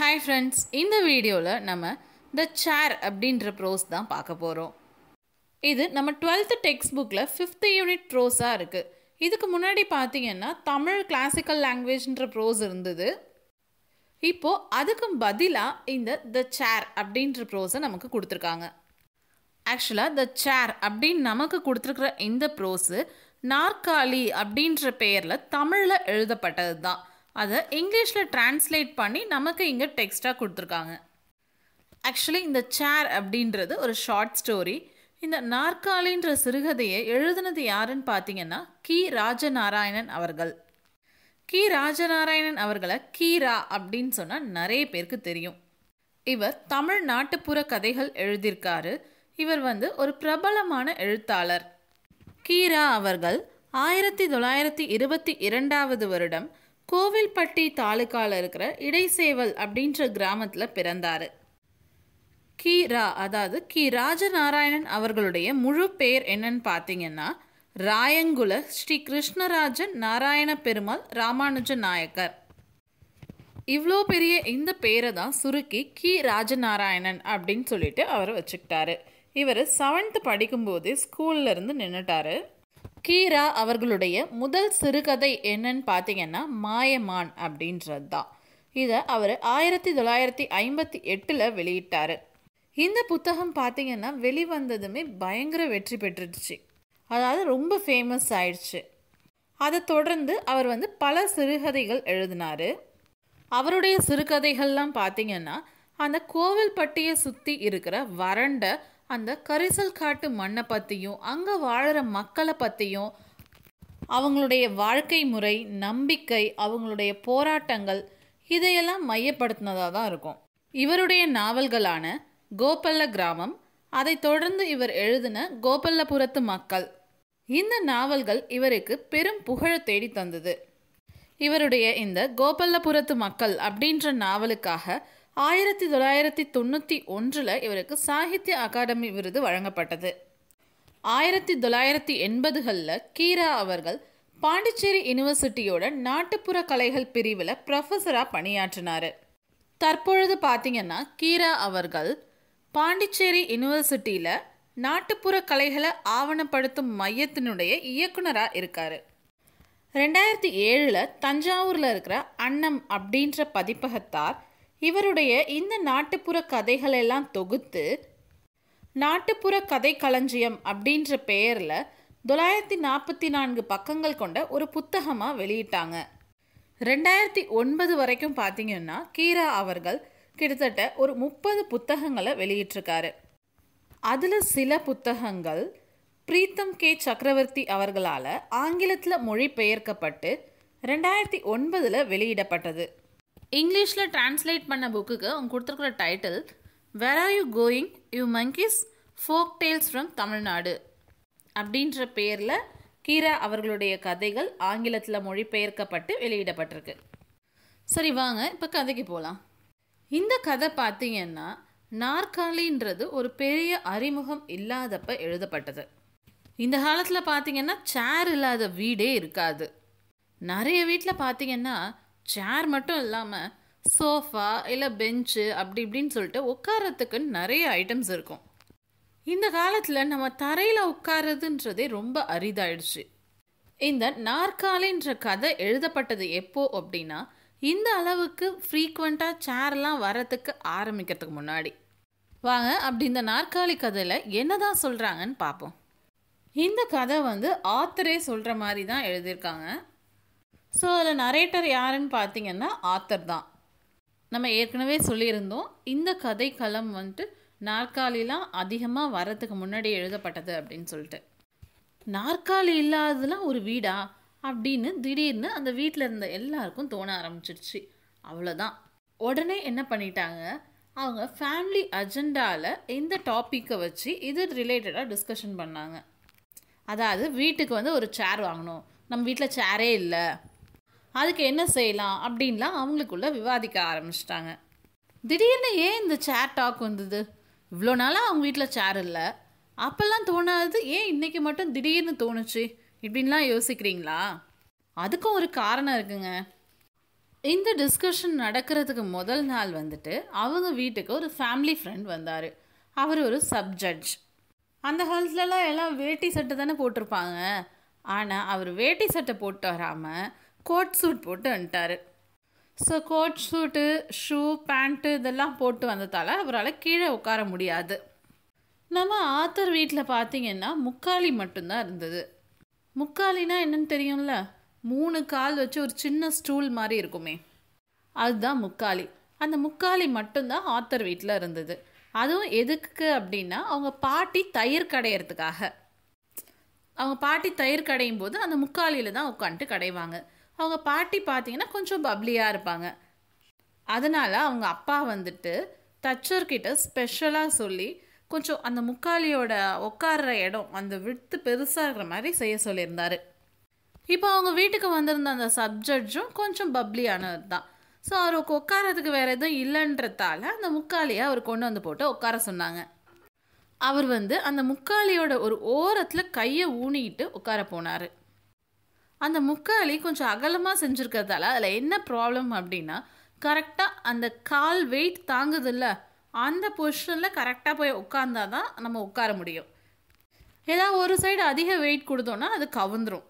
hi friends இந்த வீடியோவில் நம்ம த சேர் அப்படின்ற ப்ரோஸ் தான் பார்க்க போகிறோம் இது நம்ம டுவெல்த்து டெக்ஸ்ட் புக்கில் ஃபிஃப்த்து யூனிட் ப்ரோஸாக இருக்குது இதுக்கு முன்னாடி பார்த்தீங்கன்னா தமிழ் கிளாசிக்கல் லாங்குவேஜ்ன்ற ப்ரோஸ் இருந்தது இப்போது அதுக்கும் பதிலாக இந்த த சேர் அப்படின்ற ப்ரோஸை நமக்கு கொடுத்துருக்காங்க ஆக்சுவலாக த சேர் அப்படின்னு நமக்கு கொடுத்துருக்குற இந்த ப்ரோஸு நாற்காலி அப்படின்ற பெயரில் தமிழில் எழுதப்பட்டது தான் அதை இங்கிலீஷில் டிரான்ஸ்லேட் பண்ணி நமக்கு இங்கே டெக்ஸ்ட்டாக கொடுத்துருக்காங்க ஆக்சுவலி இந்த சேர் அப்படின்றது ஒரு ஷார்ட் ஸ்டோரி இந்த நாற்காலின்ற சிறுகதையை எழுதுனது யாருன்னு பார்த்தீங்கன்னா கி ராஜநாராயணன் அவர்கள் கி ராஜநாராயணன் அவர்களை கீரா அப்படின்னு சொன்னால் நிறைய பேருக்கு தெரியும் இவர் தமிழ் நாட்டுப்புற கதைகள் எழுதியிருக்காரு இவர் வந்து ஒரு பிரபலமான எழுத்தாளர் கீரா அவர்கள் ஆயிரத்தி தொள்ளாயிரத்தி இருபத்தி இரண்டாவது வருடம் கோவில்பட்டி தாலுக்காவில் இருக்கிற இடைசேவல் அப்படின்ற கிராமத்தில் பிறந்தார் கி ரா அதாவது கி ராஜநாராயணன் அவர்களுடைய முழு பேர் என்னன்னு பார்த்தீங்கன்னா ராயங்குல ஸ்ரீ கிருஷ்ணராஜன் நாராயண பெருமாள் ராமானுஜ நாயக்கர் இவ்வளோ பெரிய இந்த பேரை தான் சுருக்கி கி ராஜநாராயணன் அப்படின்னு சொல்லிட்டு அவர் வச்சுக்கிட்டாரு இவர் செவன்த்து படிக்கும்போதே ஸ்கூல்லேருந்து நின்றுட்டாரு கீரா அவர்களுடைய முதல் சிறுகதை என்னன்னு பார்த்தீங்கன்னா மாயமான் அப்படின்றது தான் இதை அவர் ஆயிரத்தி தொள்ளாயிரத்தி ஐம்பத்தி எட்டில் வெளியிட்டார் இந்த புத்தகம் பார்த்திங்கன்னா வெளிவந்ததுமே பயங்கர வெற்றி பெற்றுடுச்சு அதாவது ரொம்ப ஃபேமஸ் ஆயிடுச்சு அதை தொடர்ந்து அவர் வந்து பல சிறுகதைகள் எழுதினார் அவருடைய சிறுகதைகள்லாம் பார்த்திங்கன்னா அந்த கோவில்பட்டியை சுற்றி இருக்கிற வறண்ட அந்த கரிசல் காட்டு மண்ணை பற்றியும் அங்கே வாழ்கிற மக்களை பற்றியும் அவங்களுடைய வாழ்க்கை முறை நம்பிக்கை அவங்களுடைய போராட்டங்கள் இதையெல்லாம் மையப்படுத்தினதாக தான் இருக்கும் இவருடைய நாவல்களான கோபல்ல கிராமம் அதை தொடர்ந்து இவர் எழுதின கோபல்லபுரத்து மக்கள் இந்த நாவல்கள் இவருக்கு பெரும் புகழை தேடி தந்தது இவருடைய இந்த கோபல்லபுரத்து மக்கள் அப்படின்ற நாவலுக்காக ஆயிரத்தி தொள்ளாயிரத்தி தொண்ணூற்றி ஒன்றில் இவருக்கு சாகித்ய அகாடமி விருது வழங்கப்பட்டது ஆயிரத்தி தொள்ளாயிரத்தி எண்பதுகளில் கீரா அவர்கள் பாண்டிச்சேரி யூனிவர்சிட்டியோட நாட்டுப்புற கலைகள் பிரிவில் ப்ரொஃபஸராக பணியாற்றினார் தற்பொழுது பார்த்திங்கன்னா கீரா அவர்கள் பாண்டிச்சேரி யூனிவர்சிட்டியில் நாட்டுப்புற கலைகளை ஆவணப்படுத்தும் மையத்தினுடைய இயக்குனராக இருக்கார் ரெண்டாயிரத்தி ஏழில் தஞ்சாவூரில் இருக்கிற அன்னம் அப்படின்ற பதிப்பகத்தார் இவருடைய இந்த நாட்டுப்புற கதைகளெல்லாம் தொகுத்து நாட்டுப்புற கதை களஞ்சியம் அப்படின்ற பெயரில் தொள்ளாயிரத்தி நாற்பத்தி நான்கு பக்கங்கள் கொண்ட ஒரு புத்தகமாக வெளியிட்டாங்க ரெண்டாயிரத்தி ஒன்பது வரைக்கும் பார்த்தீங்கன்னா கீரா அவர்கள் கிட்டத்தட்ட ஒரு முப்பது புத்தகங்களை வெளியிட்டிருக்காரு அதில் சில புத்தகங்கள் பிரீத்தம் கே சக்கரவர்த்தி அவர்களால் ஆங்கிலத்தில் மொழிபெயர்க்கப்பட்டு ரெண்டாயிரத்தி ஒன்பதில் வெளியிடப்பட்டது இங்கிலீஷில் டிரான்ஸ்லேட் பண்ண புக்குக்கு அவங்க கொடுத்துருக்குற title where are you going you monkeys folk tales from Tamil Nadu அப்படின்ற பேரில் கீரா அவர்களுடைய கதைகள் ஆங்கிலத்தில் மொழிபெயர்க்கப்பட்டு வெளியிடப்பட்டிருக்கு சரி வாங்க இப்போ கதைக்கு போகலாம் இந்த கதை பார்த்தீங்கன்னா நாற்காலின்றது ஒரு பெரிய அறிமுகம் இல்லாதப்ப எழுதப்பட்டது இந்த காலத்தில் பார்த்தீங்கன்னா சேர் இல்லாத வீடே இருக்காது நிறைய வீட்டில் பார்த்தீங்கன்னா சேர் மட்டும் இல்லாமல் சோஃபா இல்லை பெஞ்சு அப்படி இப்படின்னு சொல்லிட்டு உட்காரத்துக்கு நிறைய ஐட்டம்ஸ் இருக்கும் இந்த காலத்தில் நம்ம தரையில் உட்காரதுன்றதே ரொம்ப அரிதாயிடுச்சு இந்த நாற்காலின்ற கதை எழுதப்பட்டது எப்போ அப்படின்னா இந்த அளவுக்கு ஃப்ரீக்வெண்ட்டாக சேர்லாம் வரத்துக்கு ஆரம்பிக்கிறதுக்கு முன்னாடி வாங்க அப்படி இந்த நாற்காலி கதையில் என்ன தான் சொல்கிறாங்கன்னு பார்ப்போம் இந்த கதை வந்து ஆத்தரே சொல்கிற மாதிரி தான் எழுதியிருக்காங்க ஸோ அதில் நரேட்டர் யாருன்னு பார்த்தீங்கன்னா ஆத்தர் தான் நம்ம ஏற்கனவே சொல்லியிருந்தோம் இந்த கதை களம் வந்துட்டு நாற்காலிலாம் அதிகமாக வரத்துக்கு முன்னாடி எழுதப்பட்டது அப்படின்னு சொல்லிட்டு நாற்காலி இல்லாததுலாம் ஒரு வீடா அப்படின்னு திடீர்னு அந்த வீட்டில் இருந்த எல்லாருக்கும் தோண ஆரம்பிச்சிருச்சு அவ்வளோதான் உடனே என்ன பண்ணிட்டாங்க அவங்க ஃபேமிலி அஜெண்டாவில் இந்த டாப்பிக்கை வச்சு இது ரிலேட்டடாக டிஸ்கஷன் பண்ணாங்க அதாவது வீட்டுக்கு வந்து ஒரு சேர் வாங்கணும் நம்ம வீட்டில் சேரே இல்லை அதுக்கு என்ன செய்யலாம் அப்படின்லாம் அவங்களுக்குள்ள விவாதிக்க ஆரம்பிச்சிட்டாங்க திடீர்னு ஏன் இந்த சேர் டாக் வந்தது இவ்வளோ நாளாக அவங்க வீட்டில் சேர் இல்லை அப்போல்லாம் தோணாது ஏன் இன்றைக்கி மட்டும் திடீர்னு தோணுச்சு இப்படின்லாம் யோசிக்கிறீங்களா அதுக்கும் ஒரு காரணம் இருக்குங்க இந்த டிஸ்கஷன் நடக்கிறதுக்கு முதல் நாள் வந்துட்டு அவங்க வீட்டுக்கு ஒரு ஃபேமிலி ஃப்ரெண்ட் வந்தார் அவர் ஒரு சப் ஜட்ஜ் அந்த காலத்துலலாம் எல்லாம் வேட்டி சட்டை தானே போட்டிருப்பாங்க ஆனால் அவர் வேட்டி சட்டை போட்டு வராமல் கோட் சூட் போட்டு வந்துட்டார் so coat suit shoe pant இதெல்லாம் போட்டு வந்ததால் அவரால் கீழே உட்கார முடியாது நம்ம ஆத்தர் வீட்டில் பார்த்தீங்கன்னா முக்காலி மட்டும்தான் இருந்தது முக்காலினா என்னன்னு தெரியும்ல மூணு கால் வச்சு ஒரு சின்ன ஸ்டூல் மாதிரி இருக்குமே அதுதான் முக்காலி அந்த முக்காலி மட்டும்தான் ஆத்தர் வீட்டில் இருந்தது அதுவும் எதுக்கு அப்படின்னா அவங்க பாட்டி தயிர் கடையிறதுக்காக அவங்க பாட்டி தயிர் கடையும் போது அந்த முக்காலியில் தான் உட்காந்துட்டு கடைவாங்க அவங்க பாட்டி பார்த்தீங்கன்னா கொஞ்சம் பப்ளியாக இருப்பாங்க அதனால் அவங்க அப்பா வந்துட்டு தச்சர்கிட்ட ஸ்பெஷலாக சொல்லி கொஞ்சம் அந்த முக்காலியோட உட்கார்ற இடம் அந்த விட்டு பெருசாக இருக்கிற மாதிரி செய்ய சொல்லியிருந்தார் இப்போ அவங்க வீட்டுக்கு வந்திருந்த அந்த சப்ஜெக்ட்ஸும் கொஞ்சம் பப்ளியானது தான் ஸோ அவருக்கு உட்காரத்துக்கு வேறு எதுவும் இல்லைன்றதால அந்த முக்காலியை அவர் கொண்டு வந்து போட்டு உட்கார சொன்னாங்க அவர் வந்து அந்த முக்காலியோட ஒரு ஓரத்தில் கையை ஊனிக்கிட்டு உட்கார போனார் அந்த முக்காலி கொஞ்சம் அகலமாக செஞ்சுருக்கிறதால அதில் என்ன ப்ராப்ளம் அப்படின்னா கரெக்டாக அந்த கால் வெயிட் இல்லை அந்த பொசிஷனில் கரெக்டாக போய் உட்கார்ந்தால் தான் நம்ம உட்கார முடியும் ஏதாவது ஒரு சைடு அதிக வெயிட் கொடுத்தோன்னா அது கவுந்துரும்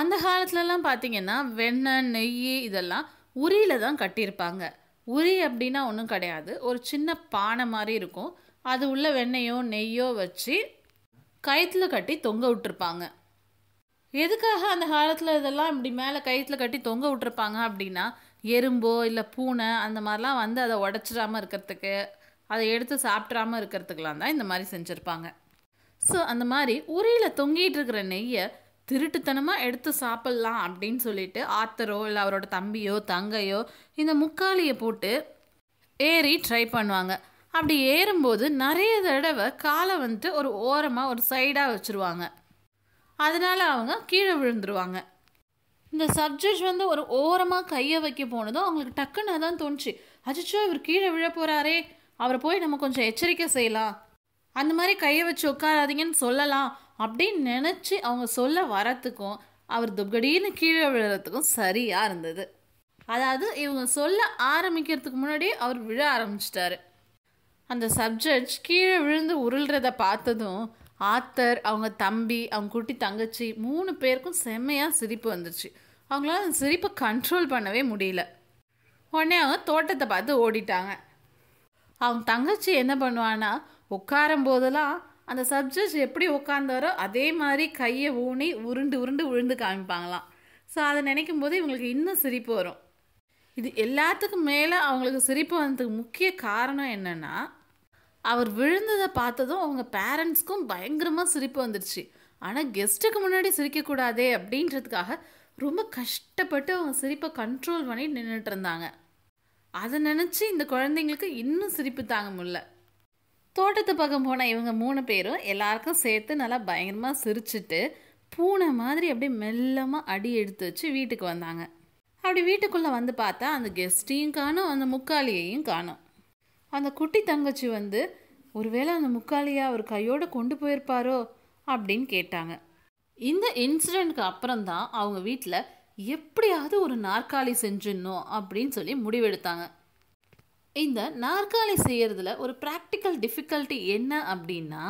அந்த காலத்துலலாம் பார்த்திங்கன்னா வெண்ணெய் நெய் இதெல்லாம் உரியில் தான் கட்டியிருப்பாங்க உரி அப்படின்னா ஒன்றும் கிடையாது ஒரு சின்ன பானை மாதிரி இருக்கும் அது உள்ள வெண்ணெயோ நெய்யோ வச்சு கயிற்றுல கட்டி தொங்க விட்டுருப்பாங்க எதுக்காக அந்த காலத்தில் இதெல்லாம் இப்படி மேலே கயிற்றில் கட்டி தொங்க விட்டுருப்பாங்க அப்படின்னா எறும்போ இல்லை பூனை அந்த மாதிரிலாம் வந்து அதை உடச்சிடாமல் இருக்கிறதுக்கு அதை எடுத்து சாப்பிட்றாமல் இருக்கிறதுக்கெலாம் தான் இந்த மாதிரி செஞ்சுருப்பாங்க ஸோ அந்த மாதிரி உரையில் தொங்கிட்டு இருக்கிற நெய்யை திருட்டுத்தனமாக எடுத்து சாப்பிட்லாம் அப்படின்னு சொல்லிட்டு ஆத்தரோ இல்லை அவரோட தம்பியோ தங்கையோ இந்த முக்காலியை போட்டு ஏறி ட்ரை பண்ணுவாங்க அப்படி ஏறும்போது நிறைய தடவை காலை வந்துட்டு ஒரு ஓரமாக ஒரு சைடாக வச்சுருவாங்க அதனால் அவங்க கீழே விழுந்துருவாங்க இந்த சப்ஜெக்ட் வந்து ஒரு ஓரமாக கையை வைக்க போனதும் அவங்களுக்கு டக்குன்னு தான் தோணுச்சு அச்சோ இவர் கீழே விழ போகிறாரே அவரை போய் நம்ம கொஞ்சம் எச்சரிக்கை செய்யலாம் அந்த மாதிரி கையை வச்சு உட்காராதீங்கன்னு சொல்லலாம் அப்படின்னு நினச்சி அவங்க சொல்ல வரத்துக்கும் அவர் துப்படின்னு கீழே விழுறதுக்கும் சரியாக இருந்தது அதாவது இவங்க சொல்ல ஆரம்பிக்கிறதுக்கு முன்னாடி அவர் விழ ஆரம்பிச்சிட்டாரு அந்த சப்ஜெக்ட் கீழே விழுந்து உருள்றதை பார்த்ததும் ஆத்தர் அவங்க தம்பி அவங்க குட்டி தங்கச்சி மூணு பேருக்கும் செம்மையாக சிரிப்பு வந்துச்சு அவங்களால அந்த சிரிப்பை கண்ட்ரோல் பண்ணவே முடியல உடனே அவங்க தோட்டத்தை பார்த்து ஓடிட்டாங்க அவங்க தங்கச்சி என்ன பண்ணுவான்னா உட்காரும் போதெல்லாம் அந்த சப்ஜெக்ட் எப்படி உட்காந்தாரோ அதே மாதிரி கையை ஊனி உருண்டு உருண்டு விழுந்து காமிப்பாங்களாம் ஸோ அதை நினைக்கும் போது இவங்களுக்கு இன்னும் சிரிப்பு வரும் இது எல்லாத்துக்கும் மேலே அவங்களுக்கு சிரிப்பு வந்ததுக்கு முக்கிய காரணம் என்னென்னா அவர் விழுந்ததை பார்த்ததும் அவங்க பேரண்ட்ஸ்க்கும் பயங்கரமாக சிரிப்பு வந்துடுச்சு ஆனால் கெஸ்ட்டுக்கு முன்னாடி சிரிக்கக்கூடாதே அப்படின்றதுக்காக ரொம்ப கஷ்டப்பட்டு அவங்க சிரிப்பை கண்ட்ரோல் பண்ணி நின்றுட்டு இருந்தாங்க அதை நினச்சி இந்த குழந்தைங்களுக்கு இன்னும் சிரிப்பு தாங்க முடில தோட்டத்து பக்கம் போன இவங்க மூணு பேரும் எல்லாருக்கும் சேர்த்து நல்லா பயங்கரமாக சிரிச்சுட்டு பூனை மாதிரி அப்படியே மெல்லமாக அடி எடுத்து வச்சு வீட்டுக்கு வந்தாங்க அப்படி வீட்டுக்குள்ளே வந்து பார்த்தா அந்த கெஸ்டையும் காணும் அந்த முக்காலியையும் காணும் அந்த குட்டி தங்கச்சி வந்து ஒருவேளை அந்த முக்காலியை அவர் கையோடு கொண்டு போயிருப்பாரோ அப்படின்னு கேட்டாங்க இந்த இன்சிடெண்ட்க்கு அப்புறம்தான் அவங்க வீட்டில் எப்படியாவது ஒரு நாற்காலி செஞ்சிடணும் அப்படின்னு சொல்லி முடிவெடுத்தாங்க இந்த நாற்காலி செய்கிறதுல ஒரு ப்ராக்டிக்கல் டிஃபிகல்ட்டி என்ன அப்படின்னா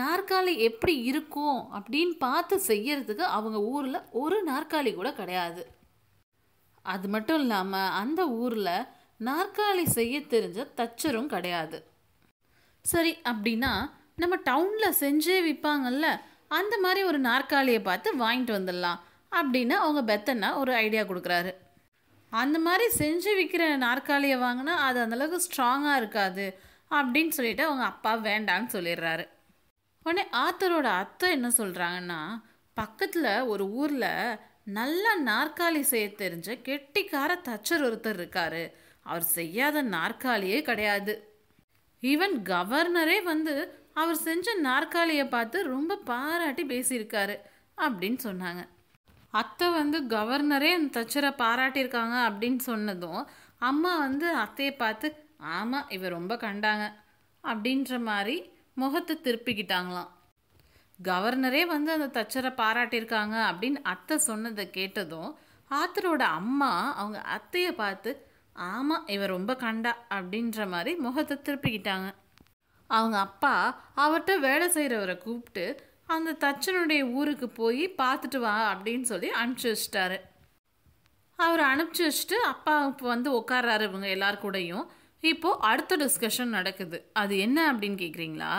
நாற்காலி எப்படி இருக்கும் அப்படின்னு பார்த்து செய்யறதுக்கு அவங்க ஊரில் ஒரு நாற்காலி கூட கிடையாது அது மட்டும் இல்லாமல் அந்த ஊரில் நாற்காலி செய்ய தெரிஞ்ச தச்சரும் கிடையாது சரி அப்படின்னா நம்ம டவுனில் செஞ்சே விற்பாங்கல்ல அந்த மாதிரி ஒரு நாற்காலியை பார்த்து வாங்கிட்டு வந்துடலாம் அப்படின்னு அவங்க பெத்தன்னா ஒரு ஐடியா கொடுக்குறாரு அந்த மாதிரி செஞ்சு விற்கிற நாற்காலியை வாங்கினா அது அந்தளவுக்கு ஸ்ட்ராங்காக இருக்காது அப்படின்னு சொல்லிட்டு அவங்க அப்பா வேண்டான்னு சொல்லிடுறாரு உடனே ஆத்தரோட அத்தை என்ன சொல்கிறாங்கன்னா பக்கத்தில் ஒரு ஊரில் நல்லா நாற்காலி செய்ய தெரிஞ்ச கெட்டிக்கார தச்சர் ஒருத்தர் இருக்காரு அவர் செய்யாத நாற்காலியே கிடையாது ஈவன் கவர்னரே வந்து அவர் செஞ்ச நாற்காலியை பார்த்து ரொம்ப பாராட்டி பேசியிருக்காரு அப்படின்னு சொன்னாங்க அத்தை வந்து கவர்னரே அந்த தச்சரை பாராட்டியிருக்காங்க அப்படின்னு சொன்னதும் அம்மா வந்து அத்தையை பார்த்து ஆமாம் இவ ரொம்ப கண்டாங்க அப்படின்ற மாதிரி முகத்தை திருப்பிக்கிட்டாங்களாம் கவர்னரே வந்து அந்த தச்சரை பாராட்டியிருக்காங்க அப்படின்னு அத்தை சொன்னதை கேட்டதும் ஆத்தரோட அம்மா அவங்க அத்தையை பார்த்து ஆமாம் இவர் ரொம்ப கண்டா அப்படின்ற மாதிரி முகத்தை திருப்பிக்கிட்டாங்க அவங்க அப்பா அவர்கிட்ட வேலை செய்கிறவரை கூப்பிட்டு அந்த தச்சனுடைய ஊருக்கு போய் பார்த்துட்டு வா அப்படின்னு சொல்லி அனுப்பிச்சி வச்சிட்டாரு அவர் அனுப்பிச்சி வச்சுட்டு அப்பா இப்போ வந்து உட்காராரு இவங்க எல்லார் கூடயும் இப்போது அடுத்த டிஸ்கஷன் நடக்குது அது என்ன அப்படின்னு கேட்குறீங்களா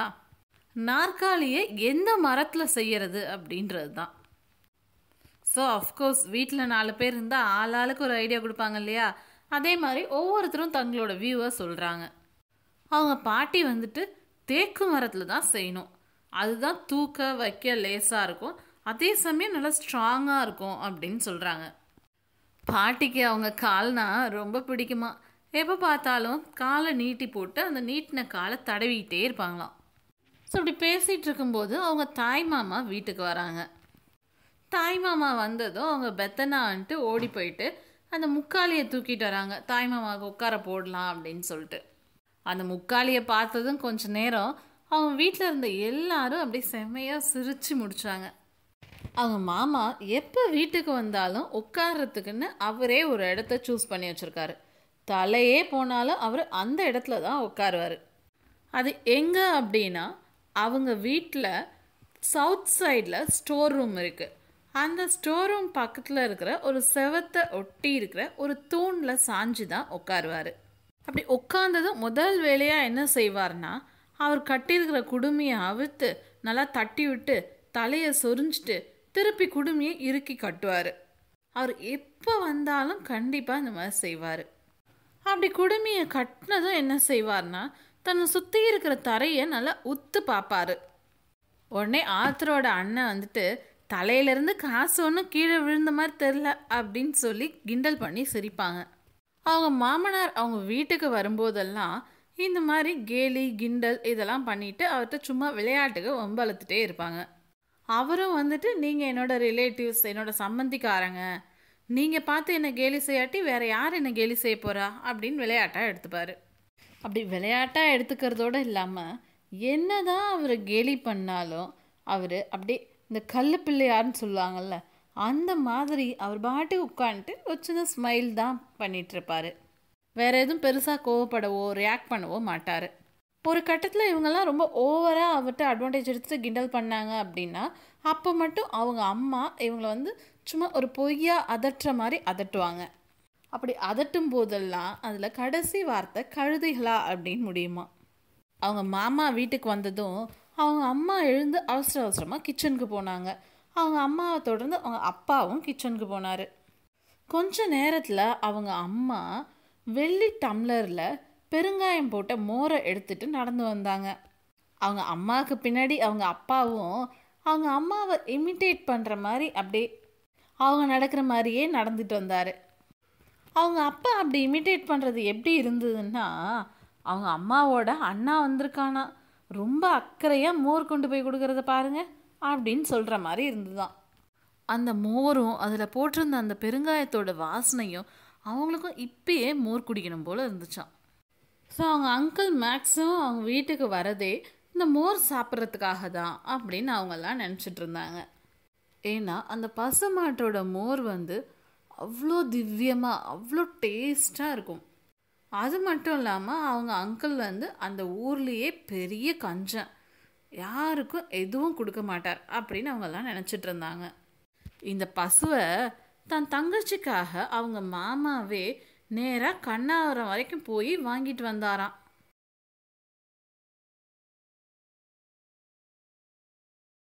நாற்காலியை எந்த மரத்தில் செய்கிறது அப்படின்றது தான் ஸோ அஃப்கோர்ஸ் வீட்டில் நாலு பேர் இருந்தால் ஆளாளுக்கு ஒரு ஐடியா கொடுப்பாங்க இல்லையா அதே மாதிரி ஒவ்வொருத்தரும் தங்களோட வியூவை சொல்கிறாங்க அவங்க பாட்டி வந்துட்டு தேக்கு மரத்தில் தான் செய்யணும் அதுதான் தூக்க வைக்க லேசாக இருக்கும் அதே சமயம் நல்லா ஸ்ட்ராங்காக இருக்கும் அப்படின்னு சொல்கிறாங்க பாட்டிக்கு அவங்க கால்னா ரொம்ப பிடிக்குமா எப்போ பார்த்தாலும் காலை நீட்டி போட்டு அந்த நீட்டின காலை தடவிக்கிட்டே இருப்பாங்களாம் ஸோ இப்படி பேசிகிட்டு இருக்கும்போது அவங்க தாய் மாமா வீட்டுக்கு வராங்க தாய் மாமா வந்ததும் அவங்க பெத்தனான்ட்டு ஓடி போயிட்டு அந்த முக்காலியை தூக்கிட்டு வராங்க தாய்மாமாவுக்கு உட்கார போடலாம் அப்படின்னு சொல்லிட்டு அந்த முக்காலியை பார்த்ததும் கொஞ்சம் நேரம் அவங்க வீட்டில் இருந்த எல்லாரும் அப்படியே செம்மையாக சிரித்து முடித்தாங்க அவங்க மாமா எப்போ வீட்டுக்கு வந்தாலும் உட்கார்றதுக்குன்னு அவரே ஒரு இடத்த சூஸ் பண்ணி வச்சுருக்காரு தலையே போனாலும் அவர் அந்த இடத்துல தான் உட்காருவார் அது எங்கே அப்படின்னா அவங்க வீட்டில் சவுத் சைடில் ஸ்டோர் ரூம் இருக்குது அந்த ஸ்டோர் ரூம் பக்கத்தில் இருக்கிற ஒரு செவத்தை ஒட்டி இருக்கிற ஒரு தூணில் சாஞ்சு தான் உட்காருவார் அப்படி உட்காந்ததும் முதல் வேலையாக என்ன செய்வார்னா அவர் கட்டியிருக்கிற குடுமையை அவித்து நல்லா தட்டி விட்டு தலையை சொரிஞ்சிட்டு திருப்பி குடுமையை இறுக்கி கட்டுவார் அவர் எப்போ வந்தாலும் கண்டிப்பாக இந்த மாதிரி செய்வார் அப்படி குடுமையை கட்டினதும் என்ன செய்வார்னா தன்னை சுற்றி இருக்கிற தரையை நல்லா உத்து பார்ப்பார் உடனே ஆத்தரோட அண்ணன் வந்துட்டு தலையிலேருந்து காசு ஒன்றும் கீழே விழுந்த மாதிரி தெரில அப்படின்னு சொல்லி கிண்டல் பண்ணி சிரிப்பாங்க அவங்க மாமனார் அவங்க வீட்டுக்கு வரும்போதெல்லாம் இந்த மாதிரி கேலி கிண்டல் இதெல்லாம் பண்ணிவிட்டு அவர்கிட்ட சும்மா விளையாட்டுக்கு வம்பளத்துட்டே இருப்பாங்க அவரும் வந்துட்டு நீங்கள் என்னோடய ரிலேட்டிவ்ஸ் என்னோடய சம்மந்திக்காரங்க நீங்கள் பார்த்து என்னை கேலி செய்யாட்டி வேறு யார் என்னை கேலி செய்ய போகிறா அப்படின்னு விளையாட்டாக எடுத்துப்பார் அப்படி விளையாட்டாக எடுத்துக்கிறதோடு இல்லாமல் என்ன தான் அவர் கேலி பண்ணாலும் அவர் அப்படியே இந்த கல்லு பிள்ளையார்னு சொல்லுவாங்கள்ல அந்த மாதிரி அவர் பாட்டு உட்காந்துட்டு ஒரு சின்ன ஸ்மைல் தான் பண்ணிகிட்ருப்பார் வேறு எதுவும் பெருசாக கோவப்படவோ ரியாக்ட் பண்ணவோ மாட்டார் ஒரு கட்டத்தில் இவங்கெல்லாம் ரொம்ப ஓவராக அவர்கிட்ட அட்வான்டேஜ் எடுத்து கிண்டல் பண்ணாங்க அப்படின்னா அப்போ மட்டும் அவங்க அம்மா இவங்கள வந்து சும்மா ஒரு பொய்யாக அதட்டுற மாதிரி அதட்டுவாங்க அப்படி அதட்டும் போதெல்லாம் அதில் கடைசி வார்த்தை கழுதைகளா அப்படின்னு முடியுமா அவங்க மாமா வீட்டுக்கு வந்ததும் அவங்க அம்மா எழுந்து அவசர அவசரமாக கிச்சனுக்கு போனாங்க அவங்க அம்மாவை தொடர்ந்து அவங்க அப்பாவும் கிச்சனுக்கு போனார் கொஞ்ச நேரத்தில் அவங்க அம்மா வெள்ளி டம்ளரில் பெருங்காயம் போட்ட மோரை எடுத்துட்டு நடந்து வந்தாங்க அவங்க அம்மாவுக்கு பின்னாடி அவங்க அப்பாவும் அவங்க அம்மாவை இமிட்டேட் பண்ணுற மாதிரி அப்படியே அவங்க நடக்கிற மாதிரியே நடந்துட்டு வந்தார் அவங்க அப்பா அப்படி இமிட்டேட் பண்ணுறது எப்படி இருந்ததுன்னா அவங்க அம்மாவோட அண்ணா வந்திருக்கானா ரொம்ப அக்கறையாக மோர் கொண்டு போய் கொடுக்குறத பாருங்கள் அப்படின்னு சொல்கிற மாதிரி இருந்துதான் அந்த மோரும் அதில் போட்டிருந்த அந்த பெருங்காயத்தோட வாசனையும் அவங்களுக்கும் இப்பயே மோர் குடிக்கணும் போல் இருந்துச்சான் ஸோ அவங்க அங்கிள் மேக்ஸிமம் அவங்க வீட்டுக்கு வரதே இந்த மோர் சாப்பிட்றதுக்காக தான் அப்படின்னு அவங்கெல்லாம் நினச்சிட்டு இருந்தாங்க ஏன்னா அந்த பசுமாட்டோட மோர் வந்து அவ்வளோ திவ்யமாக அவ்வளோ டேஸ்ட்டாக இருக்கும் அது மட்டும் இல்லாமல் அவங்க அங்கிள் வந்து அந்த ஊர்லேயே பெரிய கஞ்சம் யாருக்கும் எதுவும் கொடுக்க மாட்டார் அப்படின்னு அவங்கெல்லாம் நினச்சிட்டு இருந்தாங்க இந்த பசுவை தன் தங்கச்சிக்காக அவங்க மாமாவே நேராக கண்ணாவரம் வரைக்கும் போய் வாங்கிட்டு வந்தாராம்